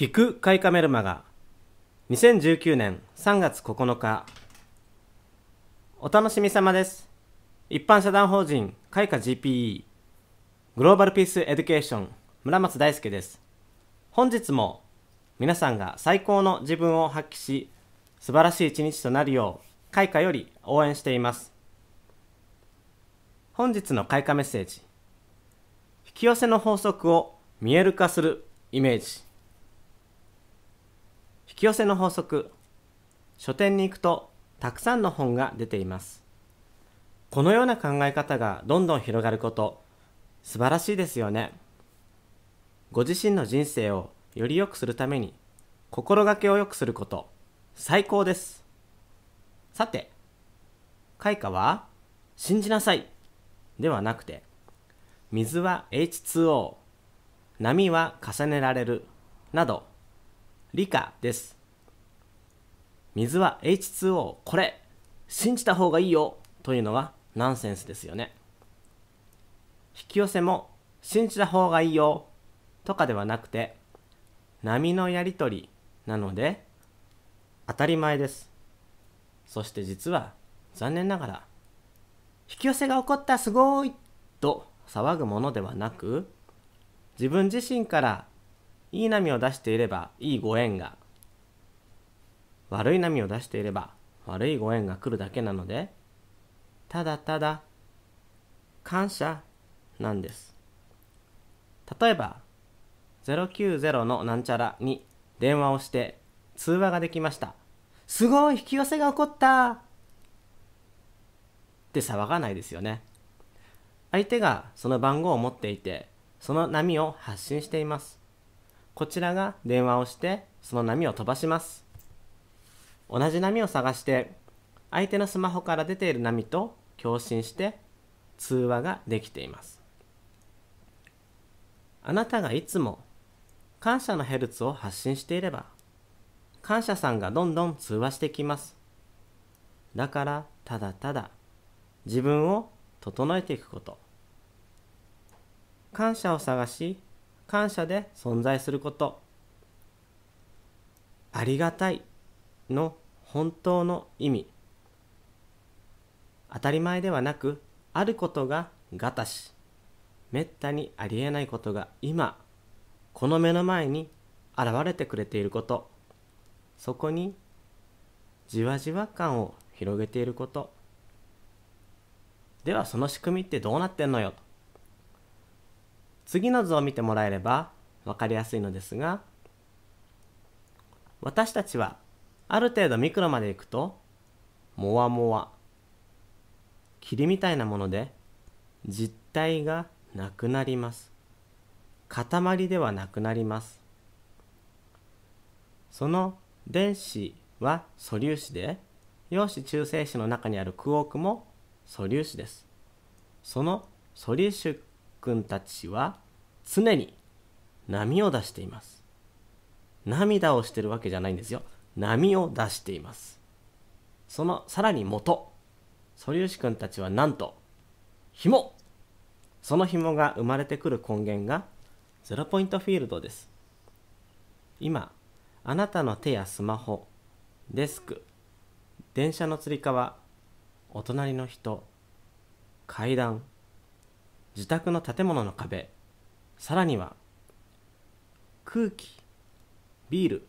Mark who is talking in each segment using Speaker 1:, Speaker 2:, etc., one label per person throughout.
Speaker 1: 聞くいカメルマガ2019年3月9日お楽しみ様です一般社団法人開花 GPE グローバルピースエデュケーション村松大輔です本日も皆さんが最高の自分を発揮し素晴らしい一日となるよう開花より応援しています本日の開花メッセージ引き寄せの法則を見える化するイメージき寄せの法則書店に行くとたくさんの本が出ていますこのような考え方がどんどん広がること素晴らしいですよねご自身の人生をより良くするために心がけを良くすること最高ですさて開花は信じなさいではなくて水は H2O 波は重ねられるなど理科です水は H2O これ信じた方がいいよというのはナンセンスですよね引き寄せも信じた方がいいよとかではなくて波のやり取りなので当たり前ですそして実は残念ながら引き寄せが起こったすごいと騒ぐものではなく自分自身からいい波を出していればいいご縁が悪い波を出していれば悪いご縁が来るだけなのでただただ感謝なんです例えば090のなんちゃらに電話をして通話ができましたすごい引き寄せが起こったって騒がないですよね相手がその番号を持っていてその波を発信していますこちらが電話をしてその波を飛ばします同じ波を探して相手のスマホから出ている波と共振して通話ができていますあなたがいつも感謝のヘルツを発信していれば感謝さんがどんどん通話してきますだからただただ自分を整えていくこと感謝を探し感謝で存在することありがたいの本当の意味当たり前ではなくあることがガタしめったにありえないことが今この目の前に現れてくれていることそこにじわじわ感を広げていることではその仕組みってどうなってんのよと次の図を見てもらえれば分かりやすいのですが私たちはある程度ミクロまでいくともわもわ霧みたいなもので実体がなくなります塊ではなくなりますその電子は素粒子で陽子中性子の中にあるクオークも素粒子ですその素粒子君たちは常に波を出しています。涙をしてるわけじゃないんですよ。波を出しています。そのさらに元、素粒子君たちはなんと、紐その紐が生まれてくる根源がゼロポイントフィールドです。今、あなたの手やスマホ、デスク、電車のつり革、お隣の人、階段、自宅の建物の壁さらには空気ビール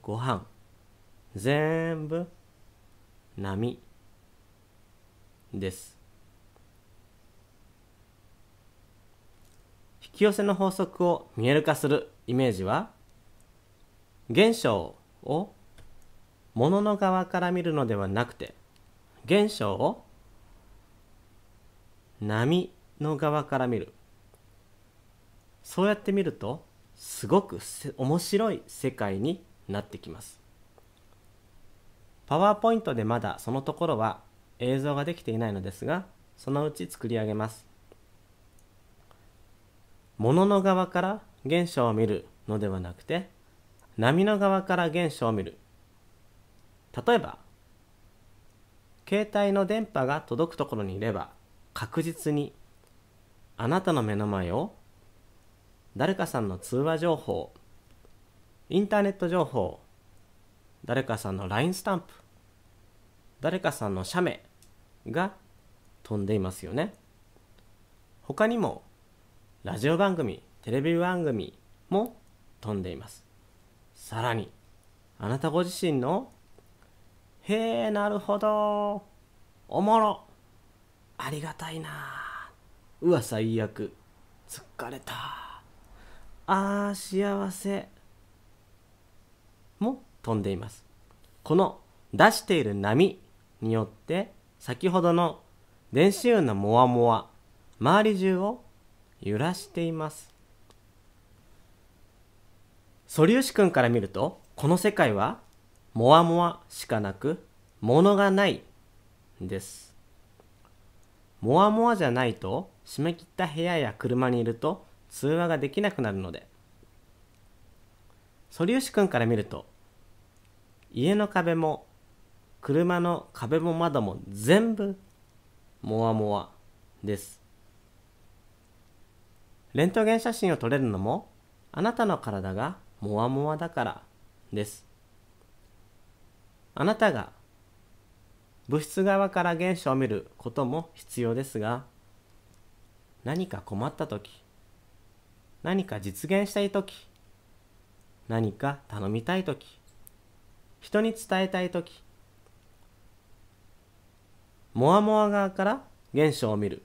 Speaker 1: ご飯全部波です引き寄せの法則を見える化するイメージは現象を物の側から見るのではなくて現象を波の側から見るそうやって見るとすごく面白い世界になってきますパワーポイントでまだそのところは映像ができていないのですがそのうち作り上げますのの側から現象を見るのではなくて波の側から現象を見る例えば携帯の電波が届くところにいれば確実にあなたの目の前を誰かさんの通話情報インターネット情報誰かさんの LINE スタンプ誰かさんの写メが飛んでいますよね他にもラジオ番組テレビ番組も飛んでいますさらにあなたご自身の「へえなるほどおもろありがたいな」うわ最悪疲れたあー幸せも飛んでいますこの出している波によって先ほどの電子音のモワモワ周り中を揺らしています素粒子くんから見るとこの世界はモワモワしかなく物がないですもわもわじゃないと締め切った部屋や車にいると通話ができなくなるので素粒子くんから見ると家の壁も車の壁も窓も全部もわもわですレントゲン写真を撮れるのもあなたの体がもわもわだからですあなたが物質側から原子を見ることも必要ですが何か困った時何か実現したい時何か頼みたい時人に伝えたい時モアモア側から原子を見る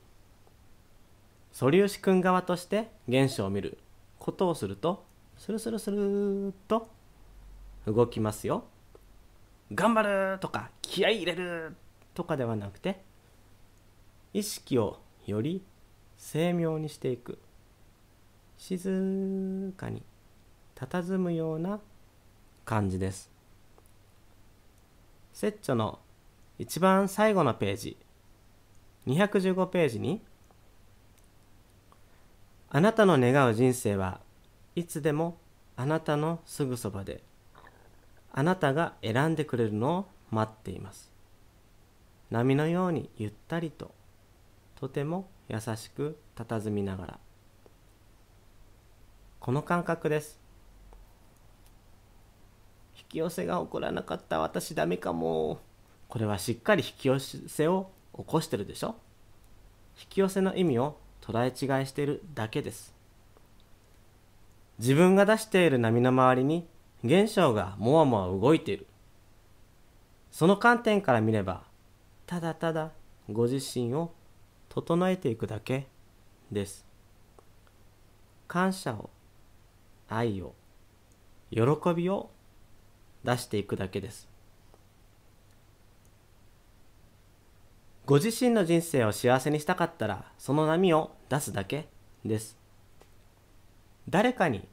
Speaker 1: 素粒子君側として原子を見ることをするとスルスルスルーと動きますよ。頑張るとか気合い入れるとかではなくて意識をより精妙にしていく静かに佇むような感じですセ著の一番最後のページ215ページに「あなたの願う人生はいつでもあなたのすぐそばであなたが選んでくれるのを待っています波のようにゆったりととても優しく佇みながらこの感覚です引き寄せが起こらなかった私ダメかもこれはしっかり引き寄せを起こしてるでしょ引き寄せの意味を捉え違いしているだけです自分が出している波の周りに現象がもわもわ動いているその観点から見ればただただご自身を整えていくだけです感謝を愛を喜びを出していくだけですご自身の人生を幸せにしたかったらその波を出すだけです誰かに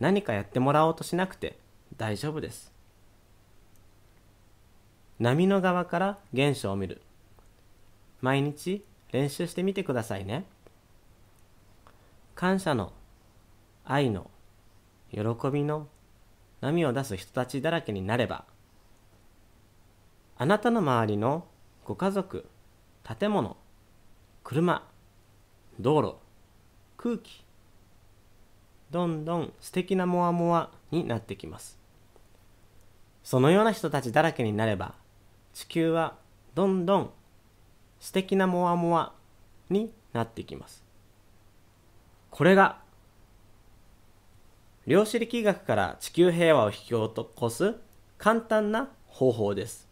Speaker 1: 何かやってもらおうとしなくて大丈夫です波の側から現象を見る毎日練習してみてくださいね感謝の愛の喜びの波を出す人たちだらけになればあなたの周りのご家族建物車道路空気どんどん素敵なモワモワになってきますそのような人たちだらけになれば地球はどんどん素敵なモワモワになってきます。これが量子力学から地球平和を引き起こす簡単な方法です。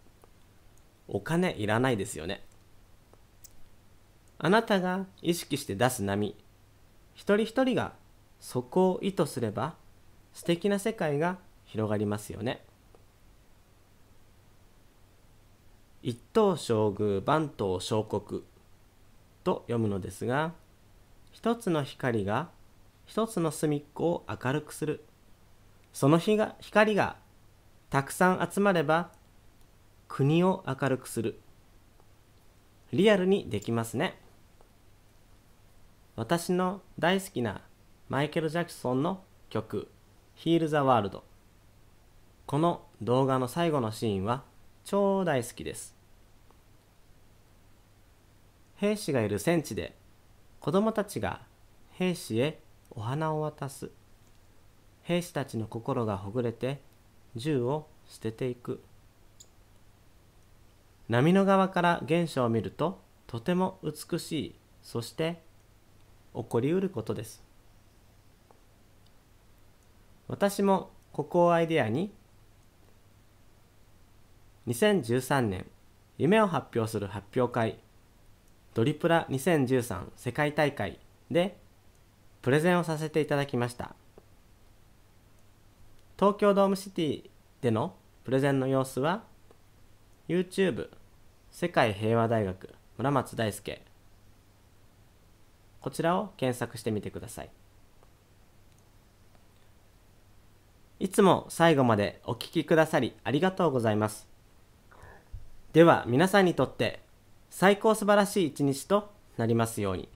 Speaker 1: お金いらないですよね。あなたが意識して出す波、一人一人がそこを意図すれば素敵な世界が広がりますよね。一等将軍万等小国と読むのですが一つの光が一つの隅っこを明るくするその日が光がたくさん集まれば国を明るくするリアルにできますね私の大好きなマイケル・ジャクソンの曲「Heal the World」この動画の最後のシーンは「超大好きです兵士がいる戦地で子供たちが兵士へお花を渡す兵士たちの心がほぐれて銃を捨てていく波の側から現象を見るととても美しいそして起こりうることです私もここをアイデアに2013年夢を発表する発表会ドリプラ2013世界大会でプレゼンをさせていただきました東京ドームシティでのプレゼンの様子は YouTube 世界平和大学村松大輔こちらを検索してみてくださいいつも最後までお聴きくださりありがとうございますでは皆さんにとって最高素晴らしい一日となりますように。